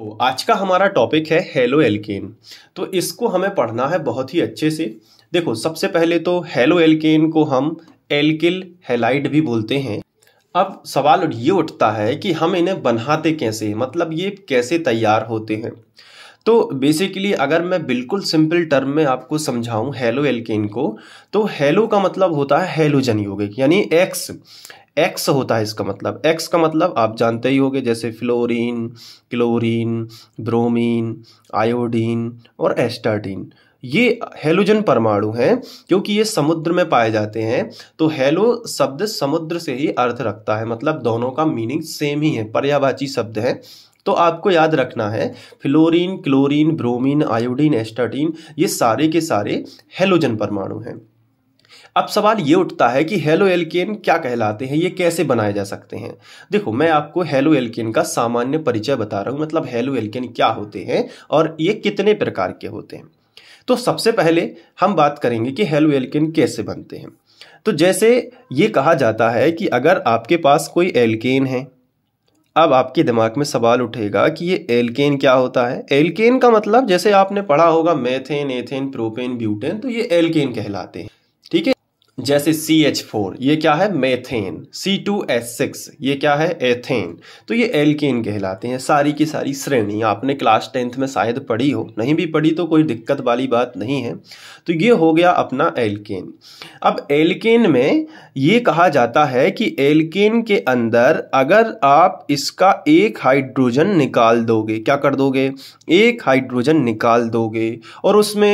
तो आज का हमारा टॉपिक है हेलो एल्केन तो इसको हमें पढ़ना है बहुत ही अच्छे से देखो सबसे पहले तो हेलो एल्केन को हम एल्किल हेलाइड भी बोलते हैं अब सवाल ये उठता है कि हम इन्हें बनाते कैसे मतलब ये कैसे तैयार होते हैं तो बेसिकली अगर मैं बिल्कुल सिंपल टर्म में आपको समझाऊं हेलो एल्केन को तो हेलो का मतलब होता है हेलोजन यौगिक यानी एक्स एक्स होता है इसका मतलब एक्स का मतलब आप जानते ही होंगे जैसे फ्लोरीन क्लोरीन ब्रोमीन आयोडीन और एस्टाटीन ये हेलोजन परमाणु हैं क्योंकि ये समुद्र में पाए जाते हैं तो हेलो शब्द समुद्र से ही अर्थ रखता है मतलब दोनों का मीनिंग सेम ही है पर्यावाची शब्द है तो आपको याद रखना है fluorine chlorine bromine iodine astatine ये सारे के सारे हेलोजन परमाणु हैं अब सवाल ये उठता है कि हेलो एल्केन क्या कहलाते हैं ये कैसे बनाए जा सकते हैं देखो मैं आपको हेलो एल्केन का सामान्य परिचय बता रहा हूँ मतलब हेलो एल्केन क्या होते हैं और ये कितने प्रकार के होते हैं तो सबसे पहले हम बात करेंगे कि हेलो एल्केन कैसे बनते हैं तो जैसे ये कहा जाता है कि अगर आपके पास कोई एल्केन है अब आपके दिमाग में सवाल उठेगा कि ये एल्केन क्या होता है एल्केन का मतलब जैसे आपने पढ़ा होगा मेथेन एथेन प्रोपेन ब्यूटेन तो ये एल्केन कहलाते हैं ठीक है जैसे सी एच फोर ये क्या है methane C two S six ये क्या है एथेन तो ये एल्केन कहलाते हैं सारी की सारी श्रेणी आपने क्लास टेंथ में शायद पढ़ी हो नहीं भी पढ़ी तो कोई दिक्कत वाली बात नहीं है तो ये हो गया अपना एल्केन अब एल्केन में ये कहा जाता है कि एल्केन के अंदर अगर आप इसका एक हाइड्रोजन निकाल दोगे क्या कर दोगे एक हाइड्रोजन निकाल दोगे और उसमें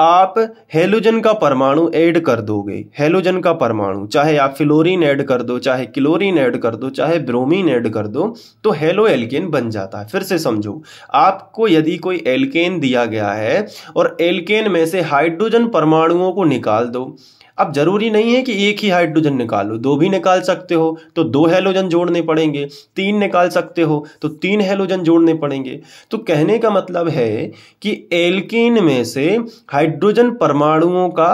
आप हेलोजन का परमाणु एड कर दोगे हेलोजन का परमाणु चाहे आप फ्लोरीन ऐड कर दो चाहे क्लोरीन ऐड कर दो चाहे ब्रोमीन ऐड कर दो तो हेलो एल्केन बन जाता है फिर से समझो आपको यदि कोई एल्केन दिया गया है और एल्केन में से हाइड्रोजन परमाणुओं को निकाल दो अब जरूरी नहीं है कि एक ही हाइड्रोजन निकालो दो भी निकाल सकते हो तो दो हेलोजन जोड़ने पड़ेंगे तीन निकाल सकते हो तो तीन हेलोजन जोड़ने पड़ेंगे तो कहने का मतलब है कि एल्केन में से हाइड्रोजन परमाणुओं का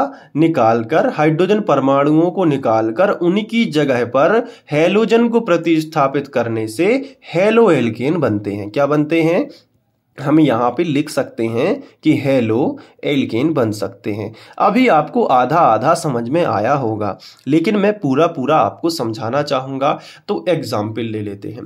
निकालकर हाइड्रोजन परमाणुओं को निकालकर उनकी जगह पर हेलोजन को प्रतिस्थापित करने से हेलो एल्केन बनते हैं क्या बनते हैं हम यहाँ पे लिख सकते हैं कि हेलो एल्केन बन सकते हैं अभी आपको आधा आधा समझ में आया होगा लेकिन मैं पूरा पूरा आपको समझाना चाहूँगा तो एग्जाम्पल ले लेते हैं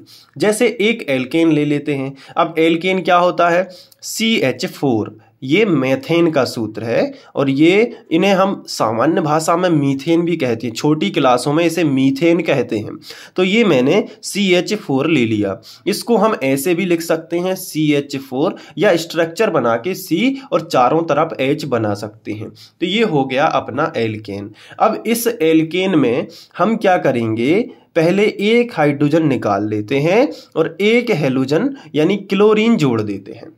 जैसे एक एल्केन ले लेते हैं अब एल्केन क्या होता है सी एच फोर ये मेथेन का सूत्र है और ये इन्हें हम सामान्य भाषा में मीथेन भी कहते हैं छोटी क्लासों में इसे मीथेन कहते हैं तो ये मैंने सी एच फोर ले लिया इसको हम ऐसे भी लिख सकते हैं सी एच फोर या स्ट्रक्चर बना के सी और चारों तरफ एच बना सकते हैं तो ये हो गया अपना एल्केन अब इस एल्केन में हम क्या करेंगे पहले एक हाइड्रोजन निकाल लेते हैं और एक हेलोजन यानी क्लोरीन जोड़ देते हैं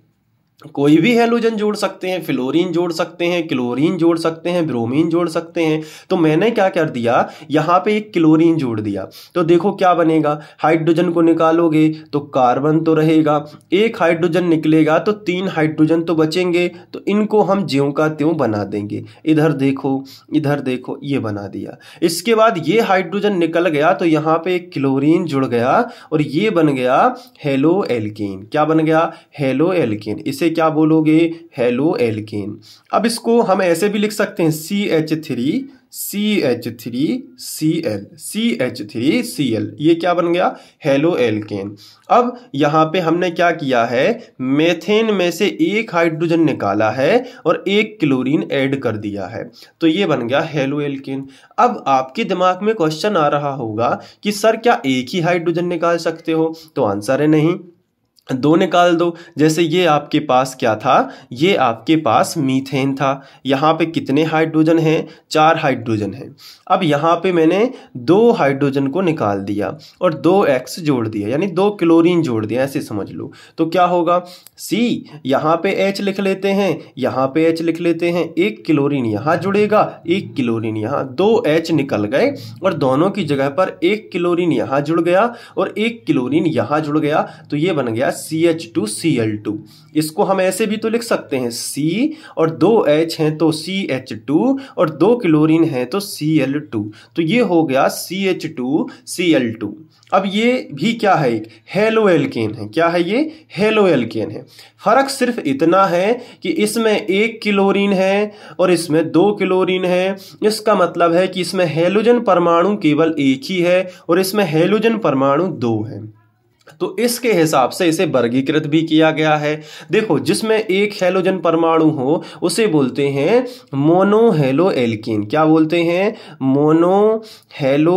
कोई भी हेलोजन जोड़ सकते हैं फ्लोरीन जोड़ सकते हैं क्लोरीन जोड़ सकते हैं ब्रोमीन जोड़ सकते हैं तो मैंने क्या कर दिया यहाँ पे एक क्लोरीन जोड़ दिया तो देखो क्या बनेगा हाइड्रोजन को निकालोगे तो कार्बन तो रहेगा एक हाइड्रोजन निकलेगा तो तीन हाइड्रोजन तो बचेंगे तो इनको हम ज्यों का त्यों बना देंगे इधर देखो इधर देखो ये बना दिया इसके बाद ये हाइड्रोजन निकल गया तो यहाँ पे एक क्लोरीन जुड़ गया और ये बन गया हेलो एल्किन क्या बन गया हेलो एल्किन इसे क्या बोलोगे हेलो एल्केन अब इसको हम ऐसे भी लिख सकते हैं C H three C H three C L C H three C L ये क्या बन गया हेलो एल्केन अब यहाँ पे हमने क्या किया है मेथेन में से एक हाइड्रोजन निकाला है और एक क्लोरीन ऐड कर दिया है तो ये बन गया हेलो एल्केन अब आपके दिमाग में क्वेश्चन आ रहा होगा कि सर क्या एक ही हाइड्रोजन निकाल सकते हो तो आंसर है नहीं दो निकाल दो जैसे ये आपके पास क्या था ये आपके पास मीथेन था यहाँ पे कितने हाइड्रोजन हैं चार हाइड्रोजन हैं अब यहाँ पे मैंने दो हाइड्रोजन को निकाल दिया और दो एक्स जोड़ दिया यानी दो क्लोरीन जोड़ दिया ऐसे समझ लो तो क्या होगा सी यहाँ पे एच लिख लेते हैं यहाँ पे एच लिख लेते हैं एक क्लोरीन यहाँ जुड़ेगा एक क्लोरीन यहाँ दो एच निकल गए और दोनों की जगह पर एक क्लोरीन यहाँ जुड़ गया और एक क्लोरीन यहाँ जुड़ गया तो ये बन गया C H two C L two इसको हम ऐसे भी तो लिख सकते हैं C और दो H हैं तो सी एच टू और दो क्लोरीन हैं तो सी एल टू तो ये हो गया C H two C L two अब ये भी क्या है एक हेलो एल्केन है क्या है ये हेलो एल्केन है फर्क सिर्फ इतना है कि इसमें एक क्लोरीन है और इसमें दो क्लोरीन है इसका मतलब है कि इसमें हेलोजन परमाणु केवल एक ही है और इसमें हेलोजन परमाणु दो है तो इसके हिसाब से इसे वर्गीकृत भी किया गया है देखो जिसमें एक हेलोजन परमाणु हो उसे बोलते हैं मोनो हेलो एल्किन क्या बोलते हैं मोनो हेलो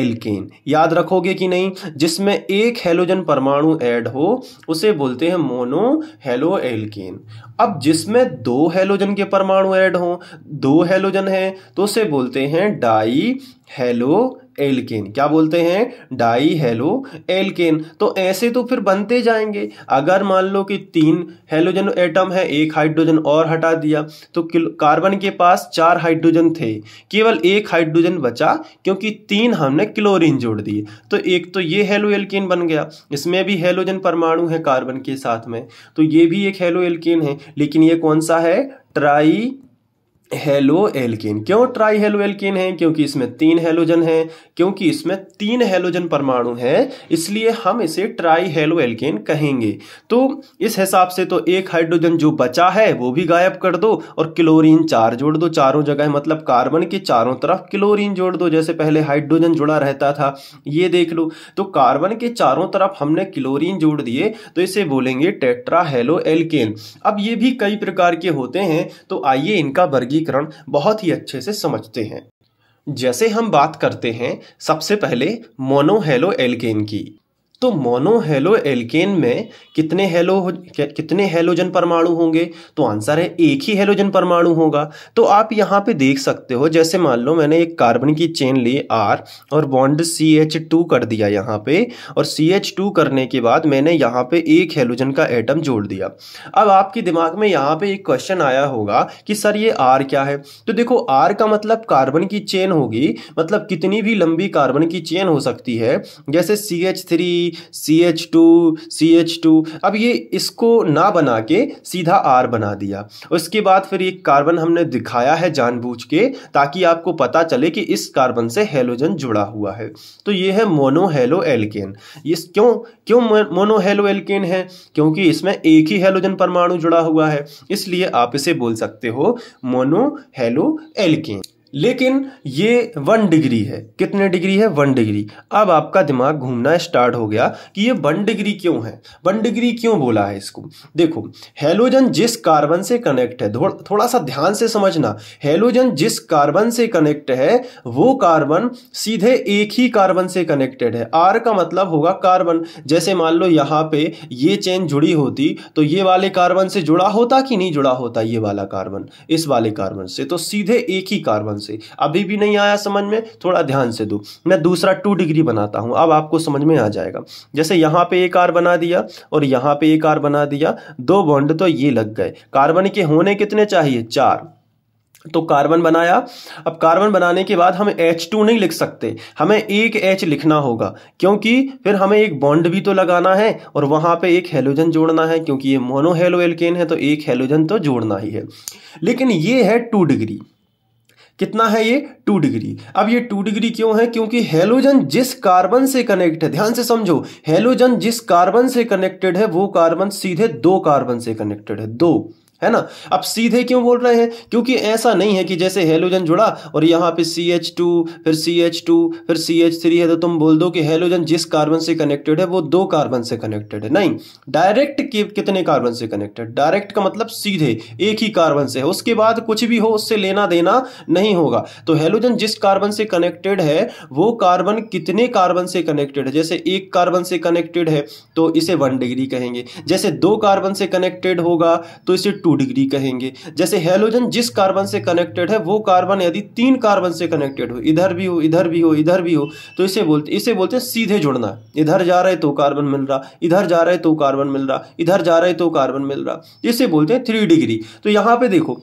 एल्किन याद रखोगे कि नहीं जिसमें एक हेलोजन परमाणु ऐड हो उसे बोलते हैं मोनो हेलो एल्किन अब जिसमें दो हेलोजन के परमाणु ऐड हो दो हेलोजन है तो उसे बोलते हैं डाई हेलो एल्केन क्या बोलते हैं डाई हेलो एल्केन तो ऐसे तो फिर बनते जाएंगे अगर मान लो कि तीन हेलोजन एटम है एक हाइड्रोजन और हटा दिया तो कार्बन के पास चार हाइड्रोजन थे केवल एक हाइड्रोजन बचा क्योंकि तीन हमने क्लोरीन जोड़ दिए तो एक तो ये हेलो एल्केन बन गया इसमें भी हेलोजन परमाणु है कार्बन के साथ में तो ये भी एक हेलो एल्केन है लेकिन ये कौन सा है ट्राई हेलो एल्किन क्यों ट्राई हेलो एल्किन है क्योंकि इसमें तीन हेलोजन है क्योंकि इसमें तीन हेलोजन परमाणु है इसलिए हम इसे ट्राई हेलो एल्किन कहेंगे तो इस हिसाब से तो एक हाइड्रोजन जो बचा है वो भी गायब कर दो और क्लोरीन चार जोड़ दो चारों जगह मतलब कार्बन के चारों तरफ क्लोरीन जोड़ दो जैसे पहले हाइड्रोजन जुड़ा रहता था ये देख लो तो कार्बन के चारों तरफ हमने क्लोरीन जोड़ दिए तो इसे बोलेंगे टेट्रा हेलो एल्केन अब ये भी कई प्रकार के होते हैं तो आइए इनका वर्गी वर्गीकरण बहुत ही अच्छे से समझते हैं जैसे हम बात करते हैं सबसे पहले मोनोहेलो एल्केन की तो मोनो हेलो एल्केन में कितने हेलो कितने हेलोजन परमाणु होंगे तो आंसर है एक ही हेलोजन परमाणु होगा तो आप यहाँ पे देख सकते हो जैसे मान लो मैंने एक कार्बन की चेन ली आर और बॉन्ड सी एच टू कर दिया यहाँ पे और सी एच टू करने के बाद मैंने यहाँ पे एक हेलोजन का एटम जोड़ दिया अब आपके दिमाग में यहाँ पे एक क्वेश्चन आया होगा कि सर ये आर क्या है तो देखो आर का मतलब कार्बन की चेन होगी मतलब कितनी भी लंबी कार्बन की चेन हो सकती है जैसे C H three C H two C H two अब ये इसको ना बना के सीधा आर बना दिया उसके बाद फिर ये कार्बन हमने दिखाया है जानबूझ के ताकि आपको पता चले कि इस कार्बन से हेलोजन जुड़ा हुआ है तो ये है मोनोहेलो एल्केन ये क्यों क्यों मोनोहेलो एल्केन है क्योंकि इसमें एक ही हेलोजन परमाणु जुड़ा हुआ है इसलिए आप इसे बोल सकते हो मोनोहेलो एल्केन लेकिन ये वन डिग्री है कितने डिग्री है वन डिग्री अब आपका दिमाग घूमना स्टार्ट हो गया कि ये वन डिग्री क्यों है वन डिग्री क्यों बोला है इसको देखो हेलोजन जिस कार्बन से कनेक्ट है थोड़ा सा ध्यान से समझना हेलोजन जिस कार्बन से कनेक्ट है वो कार्बन सीधे एक ही कार्बन से कनेक्टेड है आर का मतलब होगा कार्बन जैसे मान लो यहाँ पे ये चेन जुड़ी होती तो ये वाले कार्बन से जुड़ा होता कि नहीं जुड़ा होता ये वाला कार्बन इस वाले कार्बन से तो सीधे एक ही कार्बन ध्यान से अभी भी नहीं आया समझ में थोड़ा ध्यान से दो मैं दूसरा टू डिग्री बनाता हूँ अब आपको समझ में आ जाएगा जैसे यहाँ पे एक आर बना दिया और यहाँ पे एक आर बना दिया दो बॉन्ड तो ये लग गए कार्बन के होने कितने चाहिए चार तो कार्बन बनाया अब कार्बन बनाने के बाद हम H2 नहीं लिख सकते हमें एक H लिखना होगा क्योंकि फिर हमें एक बॉन्ड भी तो लगाना है और वहां पे एक हेलोजन जोड़ना है क्योंकि ये मोनो हेलो एल्केन है तो एक हेलोजन तो जोड़ना ही है लेकिन ये है टू डिग्री कितना है ये टू डिग्री अब ये टू डिग्री क्यों है क्योंकि हेलोजन जिस कार्बन से कनेक्ट है ध्यान से समझो हेलोजन जिस कार्बन से कनेक्टेड है वो कार्बन सीधे दो कार्बन से कनेक्टेड है दो है ना अब सीधे क्यों बोल रहे हैं क्योंकि ऐसा नहीं है कि जैसे हेलोजन जुड़ा और यहाँ पे सी एच टू फिर सी एच टू फिर सी एच थ्री है तो तुम बोल दो कि हेलोजन जिस कार्बन से कनेक्टेड है वो दो कार्बन से कनेक्टेड है नहीं डायरेक्ट कितने कार्बन से कनेक्टेड डायरेक्ट का मतलब सीधे एक ही कार्बन से है उसके बाद कुछ भी हो उससे लेना देना नहीं होगा तो हेलोजन जिस कार्बन से कनेक्टेड है वो कार्बन कितने कार्बन से कनेक्टेड है जैसे एक कार्बन से कनेक्टेड है तो इसे वन डिग्री कहेंगे जैसे दो कार्बन से कनेक्टेड होगा तो इसे टू डिग्री कहेंगे जैसे हेलोजन जिस कार्बन से कनेक्टेड है वो कार्बन यदि तीन कार्बन से कनेक्टेड हो इधर भी हो इधर भी हो इधर भी हो तो इसे बोलते इसे बोलते हैं सीधे जुड़ना इधर जा रहे तो कार्बन मिल रहा इधर जा रहे तो कार्बन मिल रहा इधर जा रहे तो कार्बन मिल रहा इसे बोलते हैं थ्री डिग्री तो यहाँ पे देखो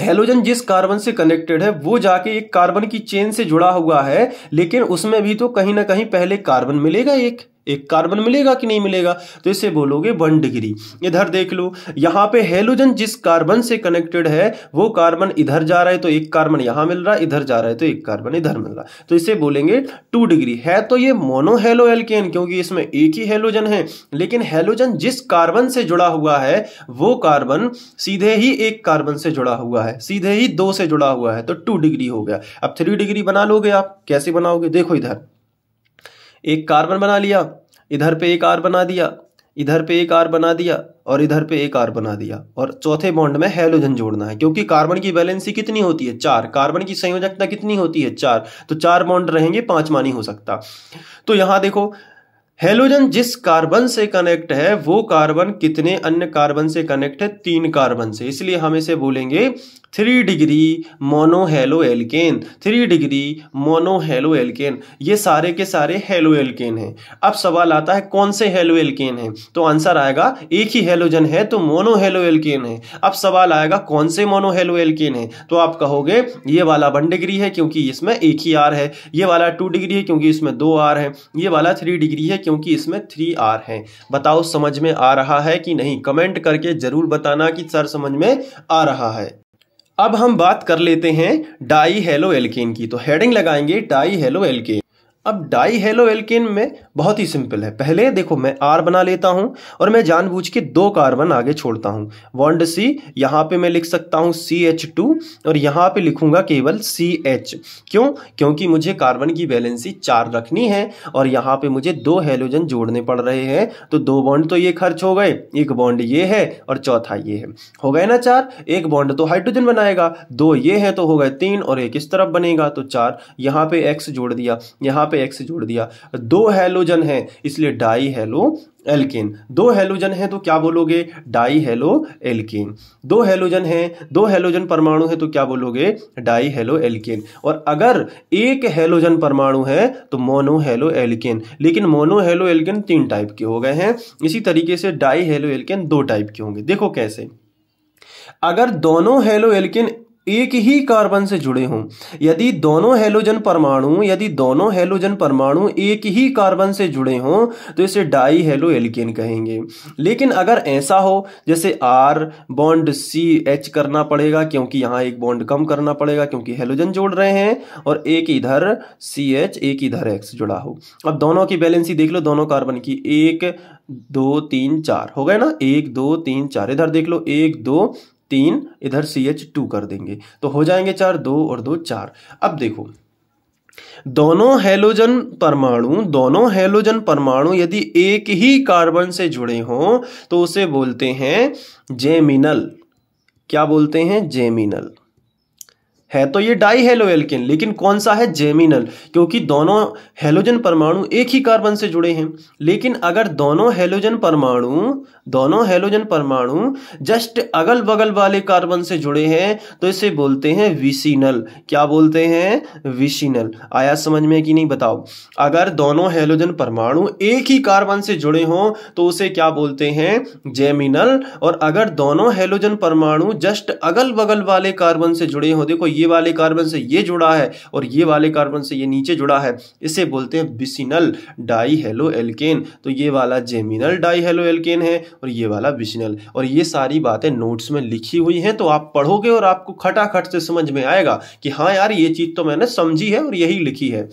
हेलोजन जिस कार्बन से कनेक्टेड है वो जाके एक कार्बन की चेन से जुड़ा हुआ है लेकिन उसमें भी तो कहीं ना कहीं पहले कार्बन मिलेगा एक एक कार्बन मिलेगा कि नहीं मिलेगा तो इसे बोलोगे वन डिग्री इधर देख लो यहाँ पे हेलोजन जिस कार्बन से कनेक्टेड है वो कार्बन इधर जा रहा है तो एक कार्बन यहाँ मिल रहा है इधर जा रहा है तो एक कार्बन इधर मिल रहा है तो इसे बोलेंगे टू डिग्री है तो ये मोनोहेलो एल्केन क्योंकि इसमें एक ही हेलोजन है लेकिन हेलोजन जिस कार्बन से जुड़ा हुआ है वो कार्बन सीधे ही एक कार्बन से जुड़ा हुआ है सीधे ही दो से जुड़ा हुआ है तो टू डिग्री हो गया अब थ्री डिग्री बना लोगे आप कैसे बनाओगे देखो इधर एक कार्बन बना लिया इधर पे एक आर बना दिया इधर पे एक आर बना दिया और इधर पे एक आर बना दिया और चौथे बॉन्ड में हेलोजन जोड़ना है क्योंकि कार्बन की वैलेंसी कितनी होती है चार कार्बन की संयोजकता कितनी होती है चार तो चार बॉन्ड रहेंगे पांच मानी हो सकता तो यहां देखो हेलोजन जिस कार्बन से कनेक्ट है वो कार्बन कितने अन्य कार्बन से कनेक्ट है तीन कार्बन से इसलिए हम इसे बोलेंगे three degree mono halo alkane three degree mono halo alkane ये सारे के सारे हेलो एल्केन हैं अब सवाल आता है कौन से हेलो एल्केन हैं तो आंसर आएगा एक ही हेलोजन है तो मोनो हेलो एल्केन है अब सवाल आएगा कौन से मोनो हेलो एल्केन है तो आप कहोगे ये वाला वन डिग्री है क्योंकि इसमें एक ही आर है ये वाला टू डिग्री है क्योंकि इसमें दो आर है ये वाला थ्री डिग्री है क्योंकि इसमें थ्री आर हैं बताओ समझ में आ रहा है कि नहीं कमेंट करके ज़रूर बताना कि सर समझ में आ रहा है अब हम बात कर लेते हैं डाई हेलो एल्केन की तो हेडिंग लगाएंगे डाई हेलो एल्केन अब डाई हेलो एल्किन में बहुत ही सिंपल है पहले देखो मैं आर बना लेता हूं और मैं जानबूझ के दो कार्बन आगे छोड़ता हूं वॉन्ड सी यहां पे मैं लिख सकता हूं सी एच टू और यहां पे लिखूंगा केवल सी एच क्यों क्योंकि मुझे कार्बन की बैलेंसी चार रखनी है और यहां पे मुझे दो हेलोजन जोड़ने पड़ रहे हैं तो दो बॉन्ड तो ये खर्च हो गए एक बॉन्ड ये है और चौथा ये है हो गए ना चार एक बॉन्ड तो हाइड्रोजन बनाएगा दो ये है तो हो गए तीन और एक इस तरफ बनेगा तो चार यहां पर एक्स जोड़ दिया यहां पर पे एक्स जोड़ दिया दो हेलोजन है इसलिए डाई हेलो एल्किन दो हेलोजन है तो क्या बोलोगे डाई हेलो एल्किन दो हेलोजन है दो हेलोजन तो परमाणु है तो क्या बोलोगे डाई हेलो एल्किन और अगर एक हेलोजन परमाणु है तो मोनो हेलो एल्किन लेकिन मोनो हेलो एल्किन तीन टाइप के हो गए हैं इसी तरीके से डाई हेलो एल्किन दो टाइप के होंगे देखो कैसे अगर दोनों हेलो एल्किन एक ही कार्बन से जुड़े हों यदि दोनों हेलोजन परमाणु यदि दोनों हेलोजन परमाणु एक ही कार्बन से जुड़े हों तो इसे डाई हेलो एल्केन कहेंगे लेकिन अगर ऐसा हो जैसे आर बॉन्ड सी एच करना पड़ेगा क्योंकि यहाँ एक बॉन्ड कम करना पड़ेगा क्योंकि हेलोजन जोड़ रहे हैं और एक इधर सी एच एक इधर एक्स जुड़ा हो अब दोनों की बैलेंसी देख लो दोनों कार्बन की एक दो तीन चार हो गए ना एक दो तीन चार इधर देख लो एक दो तीन इधर सी एच टू कर देंगे तो हो जाएंगे चार दो और दो चार अब देखो दोनों हेलोजन परमाणु दोनों हेलोजन परमाणु यदि एक ही कार्बन से जुड़े हों तो उसे बोलते हैं जेमिनल क्या बोलते हैं जेमिनल है तो ये डाई हेलो एल्किन लेकिन कौन सा है जेमिनल क्योंकि दोनों हेलोजन परमाणु एक ही कार्बन से जुड़े हैं लेकिन अगर दोनों हेलोजन परमाणु दोनों हेलोजन परमाणु जस्ट अगल बगल वाले कार्बन से जुड़े हैं तो इसे बोलते हैं विशीनल क्या बोलते हैं विशीनल आया समझ में कि नहीं बताओ अगर दोनों हेलोजन परमाणु एक ही कार्बन से जुड़े हों तो उसे क्या बोलते हैं जेमिनल और अगर दोनों हेलोजन परमाणु जस्ट अगल बगल वाले कार्बन से जुड़े हों देखो ये वाले कार्बन से ये जुड़ा है और ये वाले कार्बन से ये नीचे जुड़ा है इसे बोलते हैं बिसिनल डाई हेलो एल्केन तो ये वाला जेमिनल डाई हेलो एल्केन है और ये वाला बिसिनल और ये सारी बातें नोट्स में लिखी हुई हैं तो आप पढ़ोगे और आपको खटाखट से समझ में आएगा कि हाँ यार ये चीज़ तो मैंने समझी है और यही लिखी है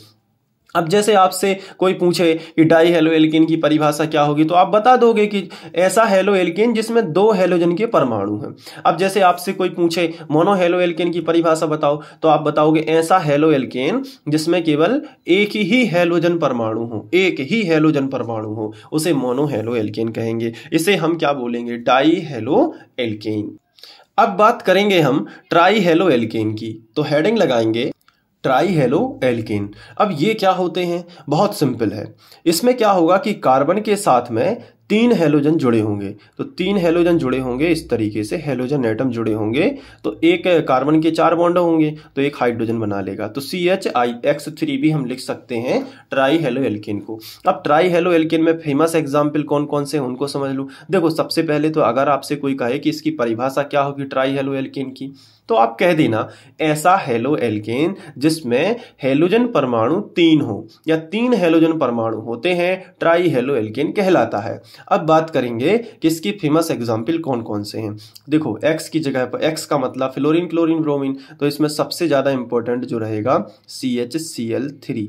अब जैसे आपसे कोई पूछे कि डाई हेलो एल्किन की परिभाषा क्या होगी तो आप बता दोगे कि ऐसा हेलो एल्किन जिसमें दो हेलोजन के परमाणु हैं अब जैसे आपसे कोई पूछे मोनो हेलो एल्किन की परिभाषा बताओ तो आप बताओगे ऐसा हेलो एल्किन जिसमें केवल एक ही हेलोजन परमाणु हो एक ही हेलोजन परमाणु हो उसे मोनो हेलो एल्किन कहेंगे इसे हम क्या बोलेंगे डाई हेलो एल्किन अब बात करेंगे हम ट्राई हेलो एल्किन की तो हेडिंग लगाएंगे ट्राई हेलो एल्किन अब ये क्या होते हैं बहुत सिंपल है इसमें क्या होगा कि कार्बन के साथ में तीन हेलोजन जुड़े होंगे तो तीन हेलोजन जुड़े होंगे इस तरीके से हेलोजन एटम जुड़े होंगे तो एक कार्बन के चार बॉन्ड होंगे तो एक हाइड्रोजन बना लेगा तो C H I X three भी हम लिख सकते हैं ट्राई हेलो एल्केन को अब ट्राई हेलो एल्केन में फेमस एग्जाम्पल कौन कौन से उनको समझ लूँ देखो सबसे पहले तो अगर आपसे कोई कहे कि इसकी परिभाषा क्या होगी ट्राई हेलो एल्केन की तो आप कह देना ऐसा हेलो एल्केन जिसमें हेलोजन परमाणु तीन हो या तीन हेलोजन परमाणु होते हैं ट्राई हेलो एल्केन कहलाता है अब बात करेंगे कि इसकी फेमस एग्जाम्पल कौन कौन से हैं देखो एक्स की जगह पर एक्स का मतलब फ्लोरिन क्लोरिन ब्रोमिन तो इसमें सबसे ज़्यादा इंपॉर्टेंट जो रहेगा C H C L three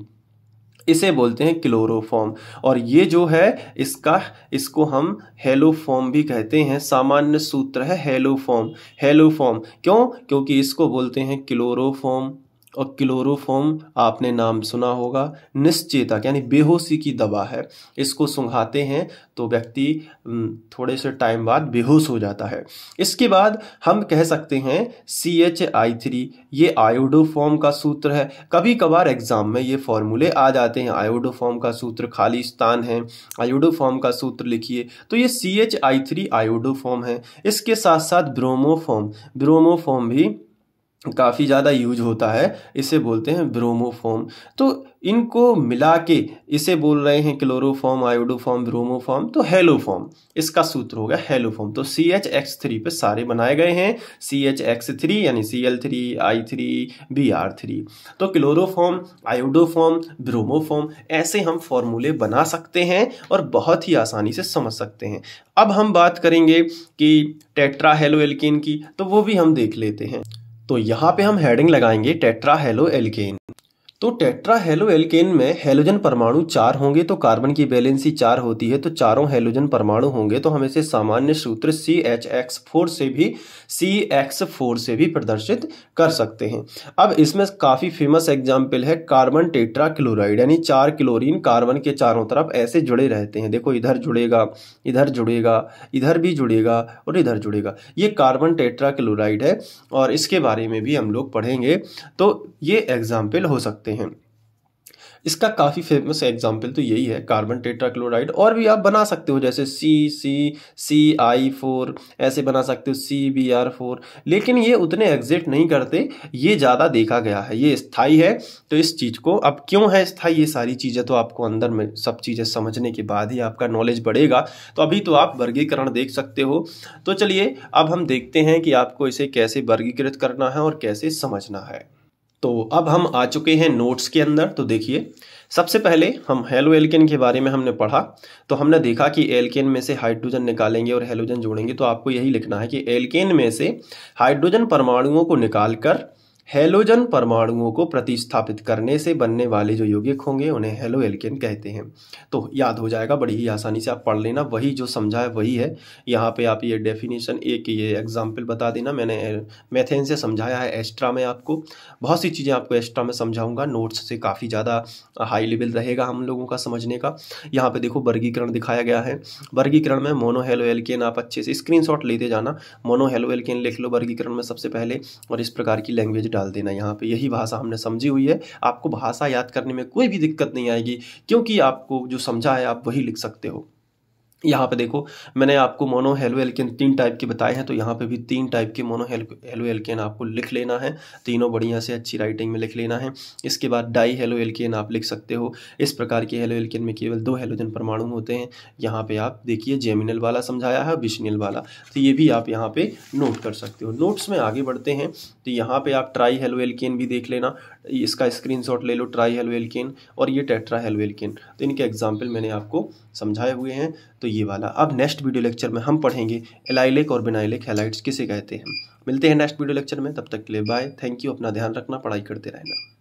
इसे बोलते हैं क्लोरोफॉर्म और ये जो है इसका इसको हम हेलोफॉर्म भी कहते हैं सामान्य सूत्र है हेलोफॉर्म हेलोफॉर्म क्यों क्योंकि इसको बोलते हैं क्लोरोफॉर्म और क्लोरोफॉम आपने नाम सुना होगा निश्चेतक यानी बेहोशी की दवा है इसको सुंघाते हैं तो व्यक्ति थोड़े से टाइम बाद बेहोश हो जाता है इसके बाद हम कह सकते हैं सी एच आई थ्री ये आयोडोफॉर्म का सूत्र है कभी कभार एग्जाम में ये फॉर्मूले आ जाते हैं आयोडोफॉर्म का सूत्र खाली स्थान है आयोडोफॉर्म का सूत्र लिखिए तो ये C H I three iodoform है इसके साथ साथ ब्रोमोफॉर्म ब्रोमोफॉर्म भी काफ़ी ज़्यादा यूज होता है इसे बोलते हैं ब्रोमोफॉम तो इनको मिला के इसे बोल रहे हैं क्लोरोफॉम आयोडोफॉम ब्रोमोफॉम तो हेलोफॉम इसका सूत्र होगा हेलोफॉम तो सी एच एक्स थ्री पर सारे बनाए गए हैं सी एच एक्स थ्री यानी C L three I three B R three तो क्लोरोफॉम आयोडोफॉम ब्रोमोफॉम ऐसे हम फॉर्मूले बना सकते हैं और बहुत ही आसानी से समझ सकते हैं अब हम बात करेंगे कि टेट्रा हेलो एल्किन की तो वो भी हम देख लेते हैं तो यहाँ पे हम हेडिंग लगाएंगे टेट्रा हेलो एल्केन तो टेट्रा हेलो एल्केन में हेलोजन परमाणु चार होंगे तो कार्बन की बैलेंसी चार होती है तो चारों हेलोजन परमाणु होंगे तो हम इसे सामान्य सूत्र सी एच एक्स फोर से भी सी एक्स फोर से भी प्रदर्शित कर सकते हैं अब इसमें काफ़ी फेमस एग्जाम्पल है कार्बन टेट्रा क्लोराइड यानी चार क्लोरीन कार्बन के चारों तरफ ऐसे जुड़े रहते हैं देखो इधर जुड़ेगा इधर जुड़ेगा इधर भी जुड़ेगा और इधर जुड़ेगा ये कार्बन टेट्रा क्लोराइड है और इसके बारे में भी हम लोग पढ़ेंगे तो ये एग्जाम्पल हो सकता सकते हैं इसका काफ़ी फेमस एग्जाम्पल तो यही है कार्बन टेट्राक्लोराइड और भी आप बना सकते हो जैसे सी सी सी आई फोर ऐसे बना सकते हो सी बी आर फोर लेकिन ये उतने एग्जिट नहीं करते ये ज़्यादा देखा गया है ये स्थाई है तो इस चीज़ को अब क्यों है स्थाई ये सारी चीज़ें तो आपको अंदर में सब चीज़ें समझने के बाद ही आपका नॉलेज बढ़ेगा तो अभी तो आप वर्गीकरण देख सकते हो तो चलिए अब हम देखते हैं कि आपको इसे कैसे वर्गीकृत करना है और कैसे समझना है तो अब हम आ चुके हैं नोट्स के अंदर तो देखिए सबसे पहले हम हेलो एल्केन के बारे में हमने पढ़ा तो हमने देखा कि एल्केन में से हाइड्रोजन निकालेंगे और हेलोजन जोड़ेंगे तो आपको यही लिखना है कि एल्केन में से हाइड्रोजन परमाणुओं को निकालकर हेलोजन परमाणुओं को प्रतिस्थापित करने से बनने वाले जो यौगिक होंगे उन्हें हेलो एल्केन कहते हैं तो याद हो जाएगा बड़ी ही आसानी से आप पढ़ लेना वही जो समझा है वही है यहाँ पे आप ये डेफिनेशन एक ये एग्जाम्पल बता देना मैंने मैथेन से समझाया है एक्स्ट्रा में आपको बहुत सी चीज़ें आपको एक्स्ट्रा में समझाऊंगा नोट्स से काफ़ी ज़्यादा हाई लेवल रहेगा हम लोगों का समझने का यहाँ पर देखो वर्गीकरण दिखाया गया है वर्गीकरण में मोनो हेलो एल्केन आप अच्छे से स्क्रीन लेते जाना मोनो हेलो एल्केन लिख लो वर्गीकरण में सबसे पहले और इस प्रकार की लैंग्वेज डाल देना यहाँ पे यही भाषा हमने समझी हुई है आपको भाषा याद करने में कोई भी दिक्कत नहीं आएगी क्योंकि आपको जो समझा है आप वही लिख सकते हो यहाँ पे देखो मैंने आपको मोनो हेलो एल्केन तीन टाइप के बताए हैं तो यहाँ पे भी तीन टाइप के मोनो हेलो एल्केन आपको लिख लेना है तीनों बढ़िया से अच्छी राइटिंग में लिख लेना है इसके बाद डाई हेलो एल्केन आप लिख सकते हो इस प्रकार के हेलो एल्केन में केवल दो हेलोजन परमाणु होते हैं यहाँ पे आप देखिए जेमिनल वाला समझाया है बिशनल वाला तो ये भी आप यहाँ पे नोट कर सकते हो नोट्स में आगे बढ़ते हैं तो यहाँ पे आप ट्राई हेलो एल्केन भी देख लेना इसका स्क्रीन ले लो ट्राई हेलो एल्केन और ये टेट्रा हेलो एल्केन तो इनके एग्जाम्पल मैंने आपको समझाए हुए हैं तो तो ये वाला अब नेक्स्ट वीडियो लेक्चर में हम पढ़ेंगे एलाइलिक और बिनाइलिक हेलाइट्स किसे कहते हैं मिलते हैं नेक्स्ट वीडियो लेक्चर में तब तक के लिए बाय थैंक यू अपना ध्यान रखना पढ़ाई करते रहना